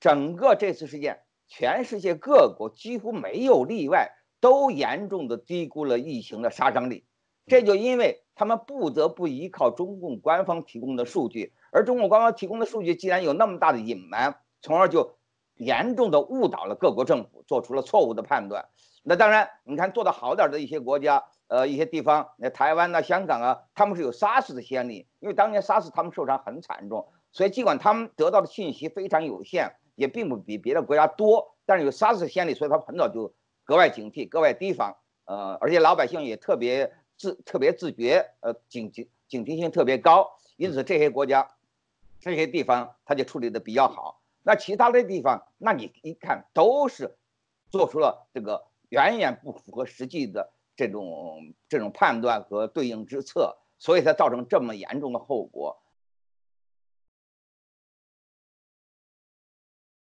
整个这次事件，全世界各国几乎没有例外，都严重的低估了疫情的杀伤力。这就因为他们不得不依靠中共官方提供的数据，而中共官方提供的数据既然有那么大的隐瞒，从而就。严重的误导了各国政府，做出了错误的判断。那当然，你看做得好点儿的一些国家，呃，一些地方，那台湾呐、香港啊，他们是有 SARS 的先例，因为当年 SARS 他们受伤很惨重，所以尽管他们得到的信息非常有限，也并不比别的国家多，但是有 SARS 先例，所以他们很早就格外警惕、格外提防。呃，而且老百姓也特别自特别自觉，呃，警警警惕性特别高，因此这些国家、这些地方他就处理的比较好。那其他的地方，那你一看都是做出了这个远远不符合实际的这种这种判断和对应之策，所以才造成这么严重的后果。